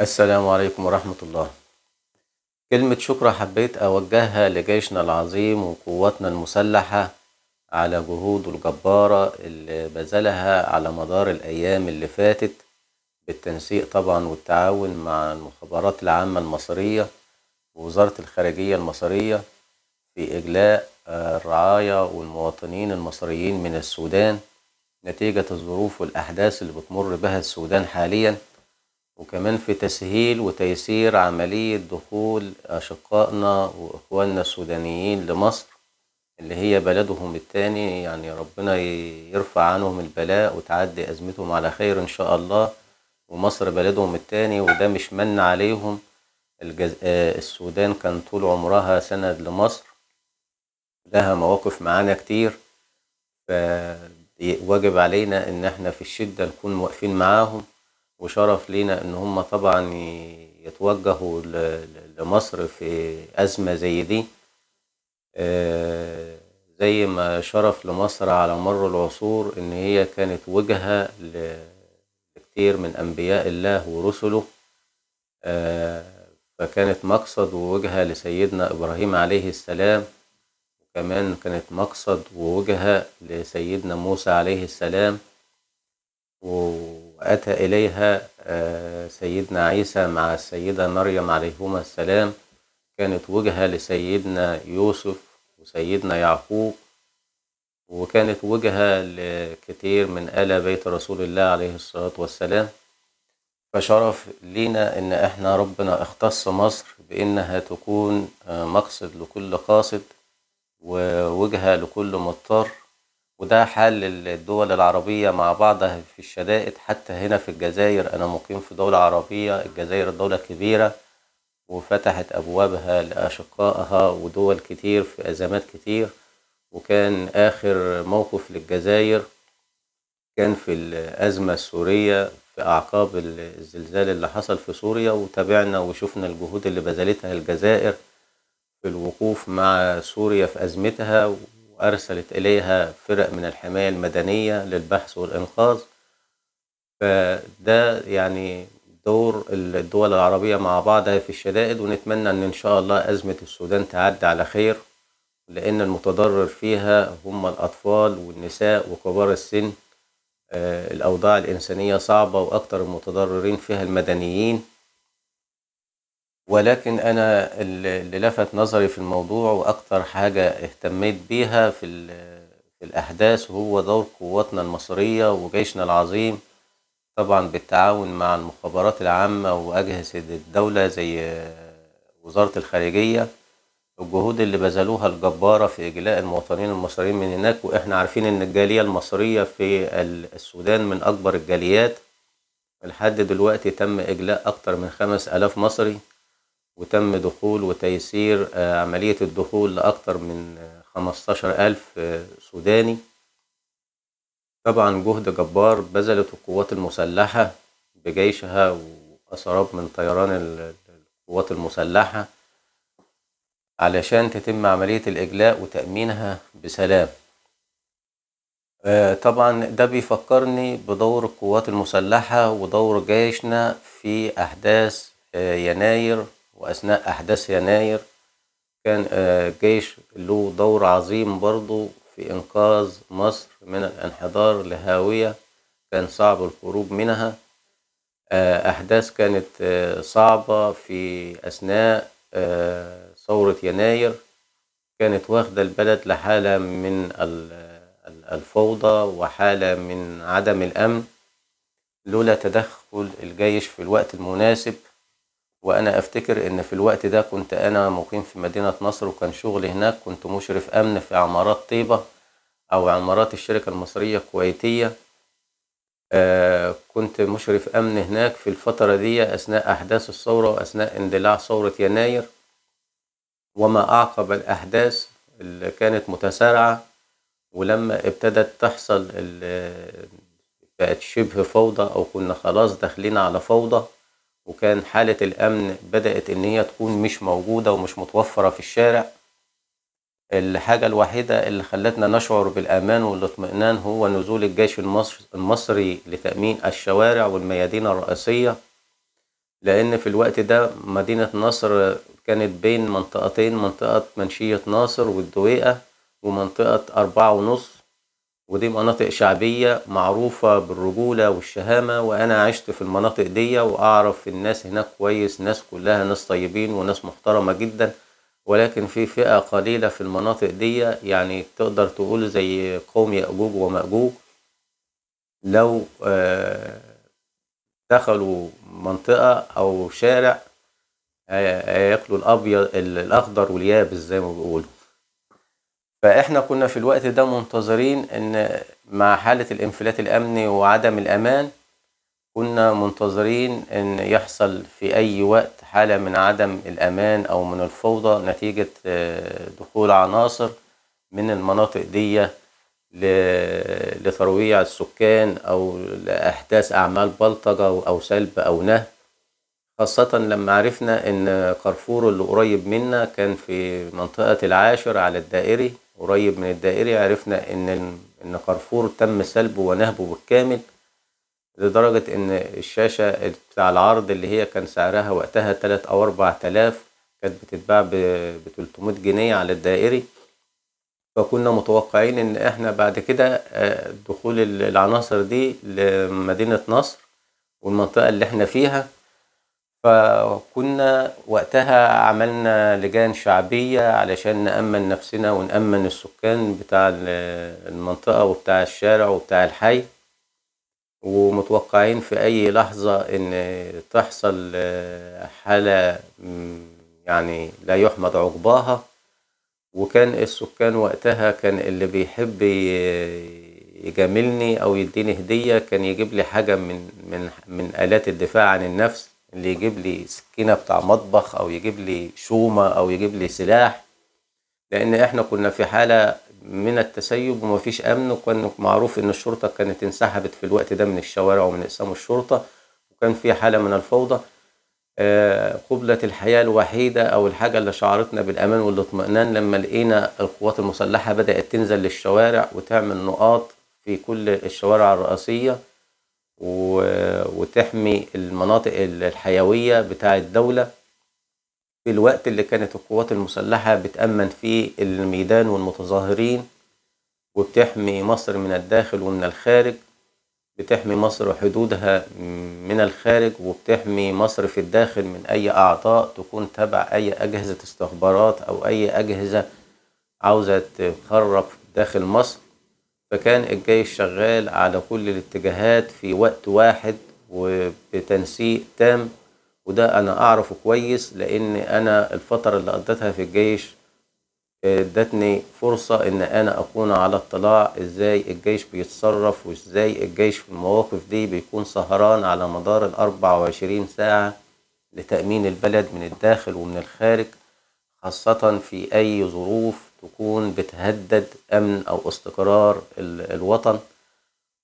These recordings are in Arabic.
السلام عليكم ورحمة الله كلمة شكر حبيت أوجهها لجيشنا العظيم وقواتنا المسلحة على جهوده الجبارة اللي بذلها على مدار الأيام اللي فاتت بالتنسيق طبعا والتعاون مع المخابرات العامة المصرية ووزارة الخارجية المصرية في إجلاء آه، الرعاية والمواطنين المصريين من السودان نتيجة الظروف والأحداث اللي بتمر بها السودان حالياً وكمان في تسهيل وتيسير عملية دخول أشقائنا وإخواننا السودانيين لمصر اللي هي بلدهم التاني يعني ربنا يرفع عنهم البلاء وتعدي أزمتهم على خير إن شاء الله ومصر بلدهم التاني وده مش من عليهم الجز... آه، السودان كان طول عمرها سند لمصر لها مواقف معانا كتير فواجب علينا إن احنا في الشدة نكون واقفين معاهم وشرف لينا ان هم طبعا يتوجهوا لمصر في ازمه زي دي آه، زي ما شرف لمصر على مر العصور ان هي كانت وجهه لكتير من انبياء الله ورسله آه، فكانت مقصد ووجهه لسيدنا ابراهيم عليه السلام وكمان كانت مقصد ووجهه لسيدنا موسى عليه السلام و وأتى إليها آه، سيدنا عيسى مع السيدة مريم عليهما السلام كانت وجهة لسيدنا يوسف وسيدنا يعقوب وكانت وجهة لكتير من آل بيت رسول الله عليه الصلاة والسلام فشرف لينا إن إحنا ربنا اختص مصر بإنها تكون آه، مقصد لكل قاصد ووجهة لكل مضطر وده حال الدول العربية مع بعضها في الشدائد حتى هنا في الجزائر أنا مقيم في دولة عربية الجزائر دولة كبيرة وفتحت أبوابها لأشقائها ودول كتير في أزمات كتير وكان آخر موقف للجزائر كان في الأزمة السورية في أعقاب الزلزال اللي حصل في سوريا وتابعنا وشفنا الجهود اللي بذلتها الجزائر في الوقوف مع سوريا في أزمتها وأرسلت إليها فرق من الحماية المدنية للبحث والإنقاذ فده يعني دور الدول العربية مع بعضها في الشدائد ونتمنى أن إن شاء الله أزمة السودان تعدي على خير لأن المتضرر فيها هم الأطفال والنساء وكبار السن آه، الأوضاع الإنسانية صعبة وأكثر المتضررين فيها المدنيين ولكن أنا اللي لفت نظري في الموضوع وأكتر حاجة اهتميت بيها في, في الأحداث هو دور قواتنا المصرية وجيشنا العظيم طبعا بالتعاون مع المخابرات العامة وأجهزة الدولة زي وزارة الخارجية الجهود اللي بذلوها الجبارة في إجلاء المواطنين المصريين من هناك وإحنا عارفين إن الجالية المصرية في السودان من أكبر الجاليات لحد دلوقتي تم إجلاء أكتر من خمس ألاف مصري وتم دخول وتيسير آه، عملية الدخول لأكثر من 15 ألف آه، سوداني طبعا جهد جبار بذلته القوات المسلحة بجيشها وأسراب من طيران القوات المسلحة علشان تتم عملية الإجلاء وتأمينها بسلام آه، طبعا ده بيفكرني بدور القوات المسلحة ودور جيشنا في أحداث يناير وأثناء أحداث يناير كان آه، جيش له دور عظيم برضه في إنقاذ مصر من الانحدار لهاوية كان صعب الخروج منها آه، أحداث كانت آه، صعبة في أثناء ثورة يناير كانت واخدة البلد لحالة من الفوضى وحالة من عدم الأمن لولا تدخل الجيش في الوقت المناسب وانا افتكر ان في الوقت ده كنت انا مقيم في مدينه نصر وكان شغلي هناك كنت مشرف امن في عمارات طيبه او عمارات الشركه المصريه الكويتيه آه كنت مشرف امن هناك في الفتره دي اثناء احداث الثوره واثناء اندلاع ثوره يناير وما اعقب الاحداث اللي كانت متسارعه ولما ابتدت تحصل بقت شبه فوضى او كنا خلاص داخلين على فوضى وكان حالة الأمن بدأت إن هي تكون مش موجودة ومش متوفرة في الشارع الحاجة الوحيدة اللي خلتنا نشعر بالأمان والاطمئنان هو نزول الجيش المصري لتأمين الشوارع والميادين الرئيسية لأن في الوقت ده مدينة نصر كانت بين منطقتين منطقة منشية ناصر والدويقة ومنطقة أربعة ونص ودي مناطق شعبية معروفة بالرجولة والشهامة وأنا عشت في المناطق دي وأعرف الناس هناك كويس ناس كلها ناس طيبين وناس محترمة جدا ولكن في فئة قليلة في المناطق دي يعني تقدر تقول زي قوم يأجوج ومأجوج لو آه، دخلوا منطقة أو شارع هياكلوا آه، آه، الأبيض الأخضر واليابس زي ما بيقولوا فاحنا كنا في الوقت ده منتظرين ان مع حالة الانفلات الامني وعدم الامان كنا منتظرين ان يحصل في اي وقت حالة من عدم الامان او من الفوضى نتيجة آه، دخول عناصر من المناطق دي لترويع السكان او لاحداث اعمال بلطجة او سلب او نهب خاصة لما عرفنا ان كارفور اللي قريب منا كان في منطقة العاشر على الدائري قريب من الدائري عرفنا ان ان كارفور تم سلبه ونهبه بالكامل لدرجة ان الشاشة بتاع العرض اللي هي كان سعرها وقتها تلات او اربع تلاف كانت بتتباع بتلتمائة جنيه على الدائري فكنا متوقعين ان احنا بعد كده آه، دخول العناصر دي لمدينة نصر والمنطقة اللي احنا فيها فكنا وقتها عملنا لجان شعبية علشان نأمن نفسنا ونأمن السكان بتاع المنطقة وبتاع الشارع وبتاع الحي ومتوقعين في أي لحظة إن تحصل آه، حالة يعني لا يحمد عقباها وكان السكان وقتها كان اللي بيحب يجاملني أو يديني هدية كان يجيب لي حاجة من من من آلات الدفاع عن النفس اللي يجيب لي سكينه بتاع مطبخ او يجيب لي شومه او يجيب لي سلاح لان احنا كنا في حاله من التسيب ومفيش امن وكان معروف ان الشرطه كانت انسحبت في الوقت ده من الشوارع ومن اقسام الشرطه وكان في حاله من الفوضى آه، قبلة الحياة الوحيدة أو الحاجة اللي شعرتنا بالأمان والاطمئنان لما لقينا القوات المسلحة بدأت تنزل للشوارع وتعمل نقاط في كل الشوارع الرئيسية وتحمي المناطق الحيوية بتاع الدولة في الوقت اللي كانت القوات المسلحة بتأمن فيه الميدان والمتظاهرين وبتحمي مصر من الداخل ومن الخارج بتحمي مصر حدودها من الخارج وبتحمي مصر في الداخل من أي أعطاء تكون تبع أي أجهزة استخبارات أو أي أجهزة عاوزة تخرب داخل مصر فكان الجيش شغال على كل الاتجاهات في وقت واحد وبتنسيق تام وده أنا أعرفه كويس لأن أنا الفترة اللي قضيتها في الجيش آه، ادتني فرصة إن أنا أكون على اطلاع إزاي الجيش بيتصرف وإزاي الجيش في المواقف دي بيكون سهران على مدار الاربع وعشرين ساعة لتأمين البلد من الداخل ومن الخارج خاصة في أي ظروف تكون بتهدد أمن أو استقرار الوطن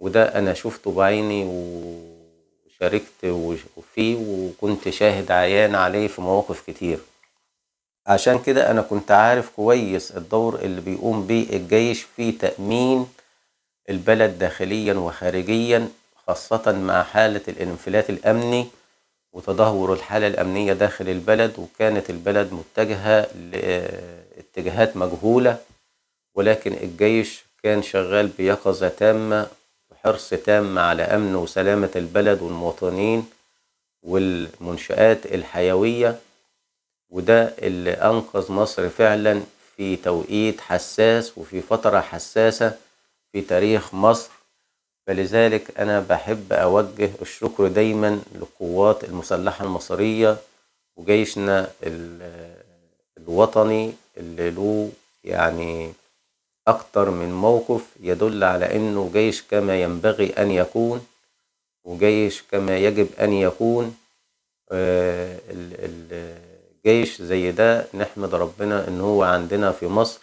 وده أنا شفته بعيني وشاركت فيه وكنت شاهد عيان عليه في مواقف كتير عشان كده أنا كنت عارف كويس الدور اللي بيقوم بيه الجيش في تأمين البلد داخليا وخارجيا خاصة مع حالة الانفلات الأمني وتدهور الحالة الأمنية داخل البلد وكانت البلد متجهة لاتجاهات مجهولة ولكن الجيش كان شغال بيقظة تامة وحرص تام على أمن وسلامة البلد والمواطنين والمنشآت الحيوية وده اللي أنقذ مصر فعلا في توقيت حساس وفي فترة حساسة في تاريخ مصر فلذلك أنا بحب أوجه الشكر دايما للقوات المسلحة المصرية وجيشنا الوطني اللي له يعني أكتر من موقف يدل على إنه جيش كما ينبغي أن يكون وجيش كما يجب أن يكون آه، الجيش زي ده نحمد ربنا إن هو عندنا في مصر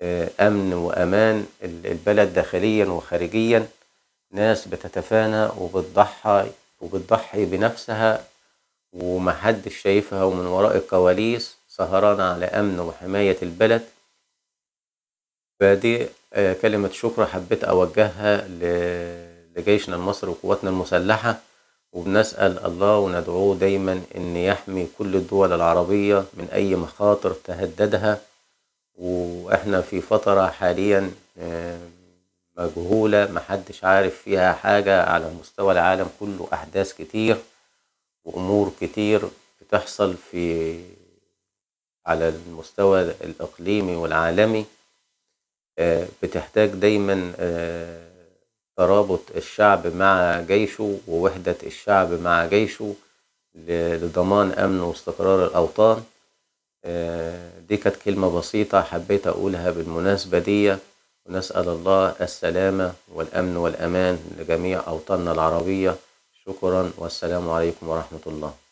آه، أمن وأمان البلد داخليا وخارجيا ناس بتتفانى وبتضحي وبتضحي بنفسها ومحدش شايفها ومن وراء الكواليس سهران على أمن وحماية البلد فدي آه، كلمة شكر حبيت أوجهها لجيشنا المصري وقواتنا المسلحة وبنسأل الله وندعوه دايما إن يحمي كل الدول العربية من أي مخاطر تهددها وإحنا في فترة حاليا آه، مجهولة محدش عارف فيها حاجة على مستوى العالم كله أحداث كتير وأمور كتير بتحصل في على المستوى الإقليمي والعالمي آه، بتحتاج دايما آه، ترابط الشعب مع جيشه ووحدة الشعب مع جيشه لضمان أمن واستقرار الأوطان آه، دي كانت كلمة بسيطة حبيت أقولها بالمناسبة دي ونسأل الله السلامة والأمن والأمان لجميع أوطاننا العربية شكرا والسلام عليكم ورحمة الله